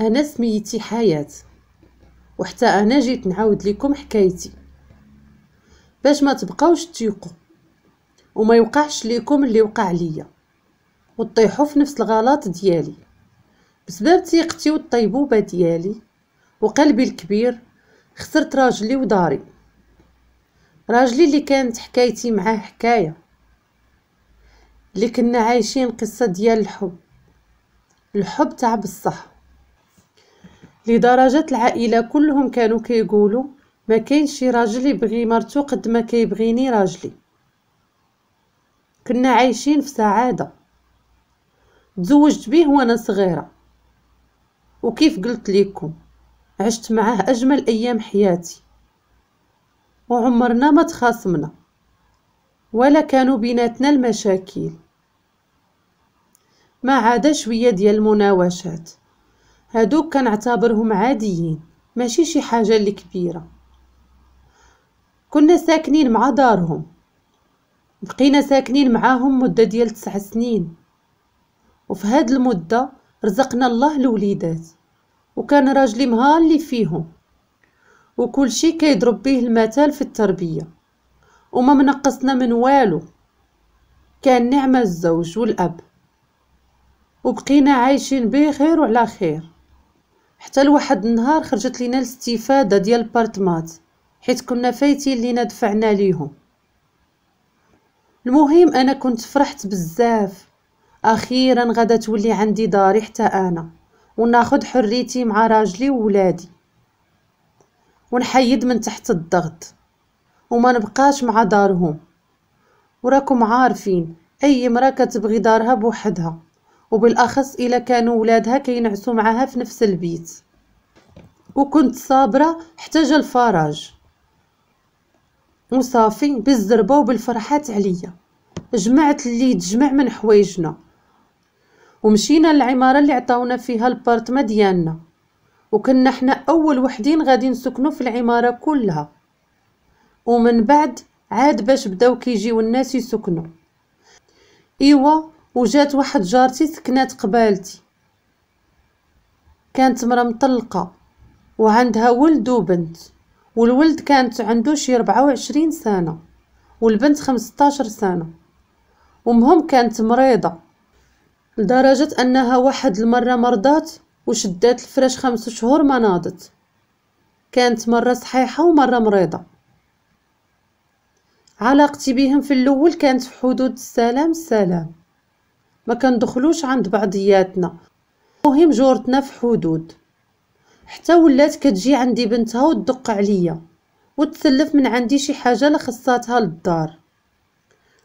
أنا سميتي حياة وحتى أنا جيت نعاود لكم حكايتي باش ما تبقاوش تيقوا وما يوقعش لكم اللي وقع ليا وتطيحوا في نفس الغلط ديالي بسبب تيقتي والطيبوبة ديالي وقلبي الكبير خسرت راجلي وداري راجلي اللي كانت حكايتي معاه حكاية اللي كنا عايشين قصة ديال الحب الحب تعب الصح لدرجة العائلة كلهم كانوا كيقولوا ما كاين شي راجل يبغي مرتو قد ما كيبغيني راجلي كنا عايشين في سعادة تزوجت به وانا صغيرة وكيف قلت لكم عشت معاه اجمل ايام حياتي وعمرنا ما تخاصمنا ولا كانوا بيناتنا المشاكل ما عدا شويه ديال المناوشات هادوك كنعتبرهم عاديين ماشي شي حاجة اللي كبيرة كنا ساكنين مع دارهم بقينا ساكنين معاهم مدة ديال تسع سنين وفي هاد المدة رزقنا الله الوليدات وكان راجلي مهالي فيهم وكل شي كيضرب به المثال في التربية وما منقصنا من والو كان نعمة الزوج والأب وبقينا عايشين بخير وعلى خير حتى لواحد النهار خرجت لينا الاستفاده ديال البارتمات حيت كنا فايتين لينا دفعنا ليهم المهم انا كنت فرحت بزاف اخيرا غدا تولي عندي داري حتى انا وناخد حريتي مع راجلي وولادي ونحيد من تحت الضغط وما نبقاش مع دارهم وراكم عارفين اي مرا كتبغي دارها بوحدها وبالأخص إلا كانوا ولادها كينعسوا معها في نفس البيت وكنت صابرة حتى جا الفراج وصافي بالزربة وبالفرحات عليا جمعت اللي تجمع من حوايجنا ومشينا للعمارة اللي عطاونا فيها البارتما ديالنا وكنا حنا أول وحدين غادي نسكنو في العمارة كلها ومن بعد عاد باش بداو كيجيو الناس يسكنوا ايوا وجات واحد جارتي سكنات قبالتي كانت مرا مطلقه وعندها ولد وبنت والولد كانت عنده شي 24 سنه والبنت خمسطاشر سنه ومهم كانت مريضه لدرجه انها واحد المره مرضات وشدات الفراش خمس شهور ما ناضت كانت مره صحيحه ومره مريضه علاقتي بهم في الاول كانت في حدود السلام السلام ما كندخلوش عند بعضياتنا مهم جورتنا في حدود حتى ولات كتجي عندي بنتها وتدق عليا وتسلف من عندي شي حاجه لخصاتها للدار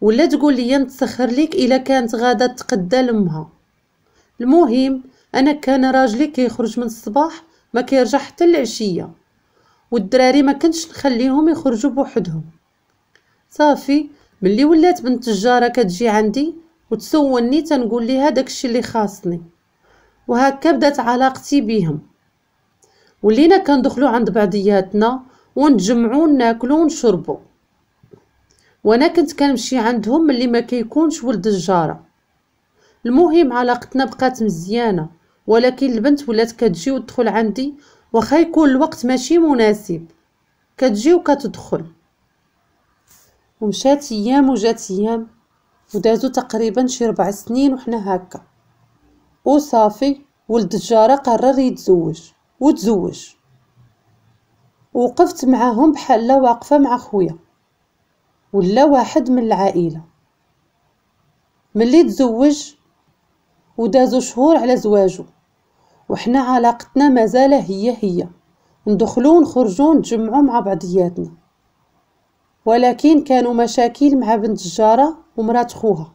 ولا تقول لي نتسخر ليك الا كانت غادا تقدى لمها المهم انا كان راجلي كيخرج من الصباح ما كيرجع حتى العشيه والدراري ما كنتش نخليهم يخرجوا بوحدهم صافي ملي ولات بنت الجاره كتجي عندي وتسولني تنقول ليها داكشي اللي خاصني وهكا بدات علاقتي بهم ولينا كندخلو عند بعضياتنا ونتجمعو ناكلو ونشربو وانا كنت كنمشي عندهم ملي ما كيكونش ولد الجاره المهم علاقتنا بقات مزيانه ولكن البنت ولات كتجي وتدخل عندي واخا يكون الوقت ماشي مناسب كتجي وكتدخل ومشات ايام وجات ايام ودازو تقريبا شي ربع سنين وحنا هكا وصافي ولد الجارة قرر يتزوج وتزوج وقفت معاهم بحال واقفة مع خويا ولا واحد من العائلة ملي تزوج ودازو شهور على زواجو وحنا علاقتنا مازال هي هي ندخلو ونخرجو نتجمعو مع بعضياتنا ولكن كانوا مشاكل مع بنت الجارة ومرات خوها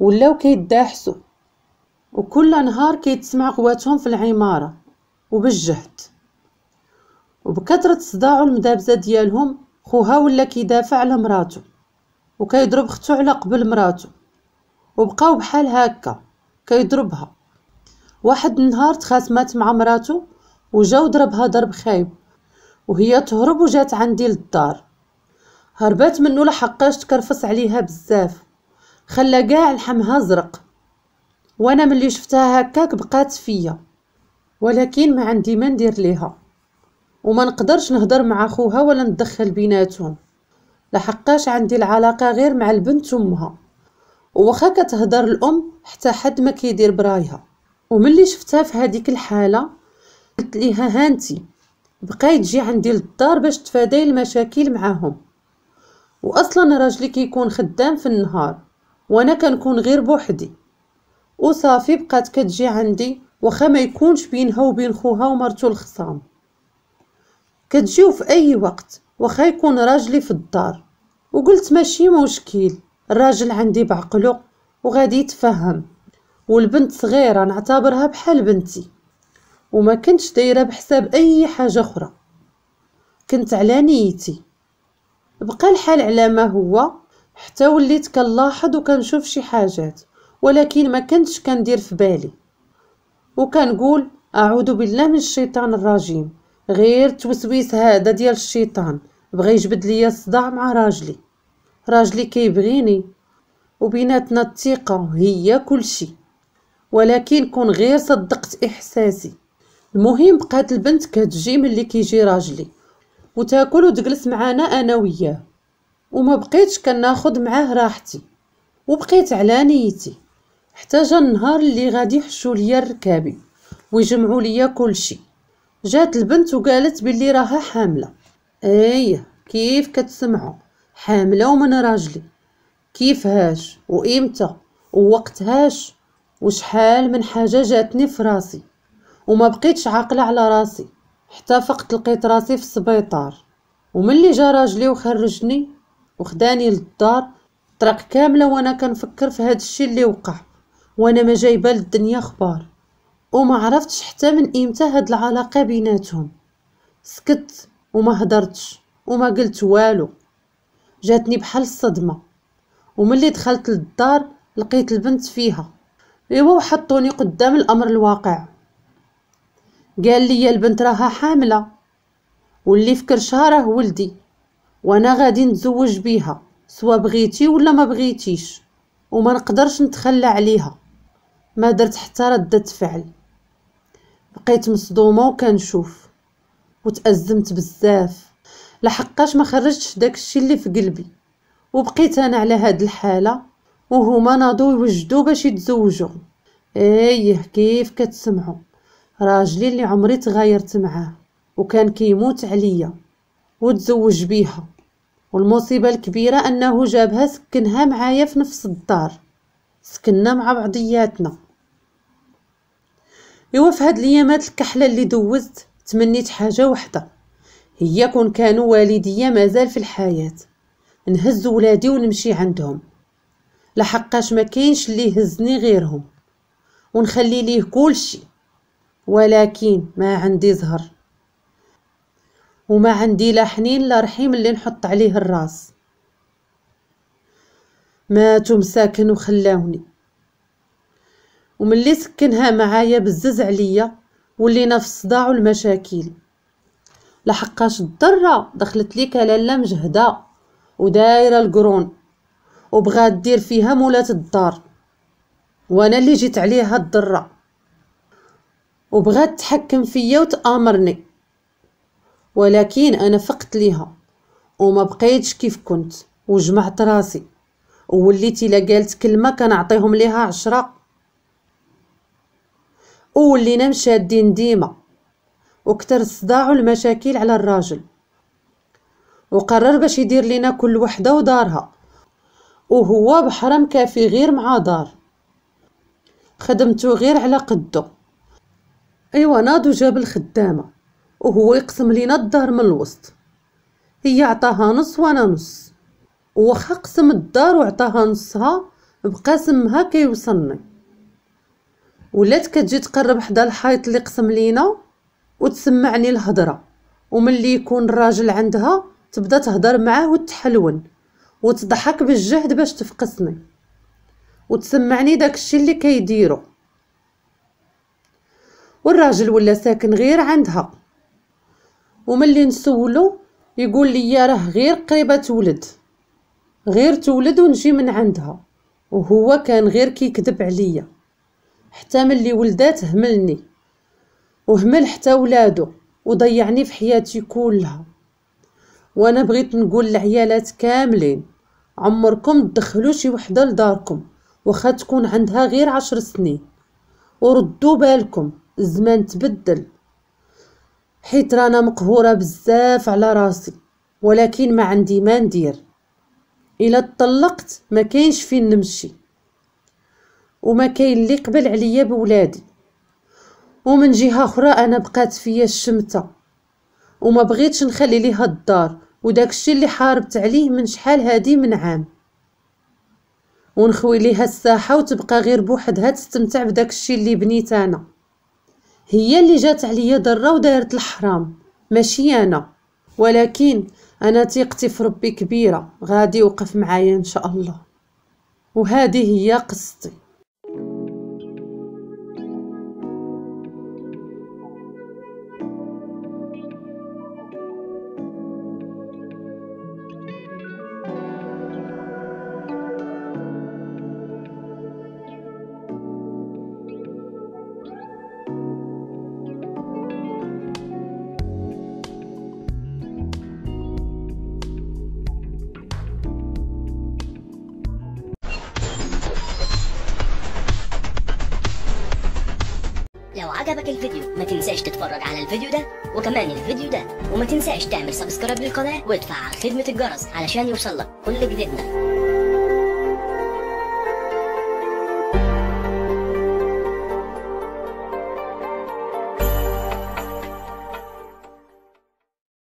ولاو كيداحسوا وكل نهار كيتسمع قواتهم في العمارة وبالجهد وبكثرة صداع المدابزة ديالهم خوها ولا كيدافع على مراتو وكيضرب ختو على قبل مراتو وبقاو بحال هكا كيضربها واحد النهار تخاسمات مع مراتو وجاو ضربها ضرب خايب وهي تهرب وجات عندي للدار هربات منو لحقاش تكرفص عليها بزاف خلى كاع لحمها زرق وانا ملي شفتها هكاك بقات فيا ولكن ما عندي ما ندير ليها وما نقدرش نهضر مع خوها ولا ندخل بيناتهم لحقاش عندي العلاقه غير مع البنت امها وخا كتهضر الام حتى حد ما كيدير برايها وملي شفتها في هذيك الحاله قلت ليها هانتي بقاي تجي عندي للدار باش تفاداي المشاكل معاهم واصلا راجلي كيكون خدام في النهار وانا كنكون غير بوحدي وصافي بقات كتجي عندي واخا ما يكونش بينها وبين خوها ومرتو الخصام كتجيو في اي وقت واخا يكون راجلي في الدار وقلت ماشي مشكل الراجل عندي بعقلو وغادي يتفهم والبنت صغيره نعتبرها بحال بنتي وما كنتش دايره بحساب اي حاجه اخرى كنت على نيتي بقى الحال على ما هو حتى وليت كنلاحظ وكنشوف شي حاجات ولكن ما كنتش كندير في بالي وكنقول اعوذ بالله من الشيطان الرجيم غير التوسويس هذا ديال الشيطان بغى يجبد ليا الصداع مع راجلي راجلي كيبغيني وبيناتنا الثقه هي كلشي ولكن كون غير صدقت احساسي المهم بقات البنت كتجي ملي كيجي راجلي وتاكل وتجلس معانا انا وياه وما بقيتش كناخد معاه راحتي وبقيت على نيتي حتى جا النهار اللي غادي يحشوا ليا ركابي ويجمعوا ليا كلشي جات البنت وقالت بلي راها حامله ايه كيف كتسمعوا حامله ومن راجلي كيفهاش وامتى ووقتهاش وشحال من حاجه جاتني في راسي وما بقيتش عاقله على راسي حتى فقت لقيت راسي في السبيطار اللي جا راجلي وخرجني وخداني للدار طرق كامله وانا كنفكر في هاد الشي اللي وقع وانا ما جايبه للدنيا خبار وما عرفتش حتى من امتى هاد العلاقه بيناتهم سكت وما هدرتش وما قلت والو جاتني بحال الصدمه اللي دخلت للدار لقيت البنت فيها ايوا وحطوني قدام الامر الواقع قال لي البنت راها حامله واللي في كرشها راه ولدي وانا غادي نتزوج بيها سوا بغيتي ولا ما بغيتيش وما نقدرش نتخلى عليها ما درت حتى ردة فعل بقيت مصدومه وكنشوف وتأزمت بزاف لحقاش ما خرجتش داكشي اللي في قلبي وبقيت انا على هاد الحاله وهما ناضو يوجدو باش يتزوجو ايه كيف كتسمعوا راجلي اللي عمري تغايرت معاه وكان كيموت عليا وتزوج بيها والمصيبة الكبيرة أنه جابها سكنها معايا في نفس الدار سكننا مع بعضياتنا إوا في هاد الأيامات الكحلة اللي دوزت تمنيت حاجة وحدة هي كون كانوا والديا مازال في الحياة نهز ولادي ونمشي عندهم لحقاش ما كاينش اللي يهزني غيرهم ونخلي ليه كل شيء ولكن ما عندي زهر وما عندي لا حنين لا رحيم اللي نحط عليه الراس ماتوا مساكن وخلاوني وملي سكنها معايا بزز عليا ولينا في الصداع والمشاكل لحقاش الضرة دخلت ليك لالا مجهدة ودايرة القرون وبغات دير فيها مولات الدار وانا اللي جيت عليها الضره وبغات تحكم فيا وتامرني ولكن انا فقت ليها وما بقيتش كيف كنت وجمعت راسي ووليت الا قالت كلمه كنعطيهم ليها عشرة وولينا مشادين ديما وكتر الصداع والمشاكل على الراجل وقرر باش يدير لينا كل وحده ودارها وهو بحرم كافي غير مع دار خدمته غير على قده إيوا ناض جاب الخدامة وهو يقسم لينا الدار من الوسط هي عطاها نص وانا نص وخا قسم الدار وعطاها نصها بقى سمها كيوصلني ولات كتجي تقرب حدا الحيط اللي قسم لينا وتسمعني الهضره وملي يكون الراجل عندها تبدا تهضر معاه وتحلون وتضحك بالجهد باش تفقسني وتسمعني داكشي اللي كيديرو والراجل ولا ساكن غير عندها وملي نسولو يقول لي راه غير قريبه تولد غير تولد ونجي من عندها وهو كان غير كيكذب عليا حتى ملي ولدات هملني وهمل حتى ولادو وضيعني في حياتي كلها وانا بغيت نقول لعيالات كاملين عمركم تدخلوا شي وحده لداركم واخا تكون عندها غير عشر سنين وردوا بالكم الزمان تبدل حيت رانا مقهورة بزاف على راسي ولكن ما عندي ما ندير الا طلقت ما كاينش فين نمشي وما كاين اللي قبل عليا بولادي ومن جهه اخرى انا بقات فيا الشمته وما بغيتش نخلي ليها الدار الشيء اللي حاربت عليه من شحال هادي من عام ونخوي ليها الساحه وتبقى غير بوحدها تستمتع بداكشي اللي بنيت انا هي اللي جات عليا ضرة ودارت الحرام ماشي انا ولكن انا ثقتي في ربي كبيره غادي يوقف معايا ان شاء الله وهذه هي قصتي لو عجبك الفيديو ما تنساش تتفرج على الفيديو ده وكمان الفيديو ده وما تنساش تعمل سبسكرايب للقناة وتفعل خدمة الجرس علشان يوصلك كل جديدنا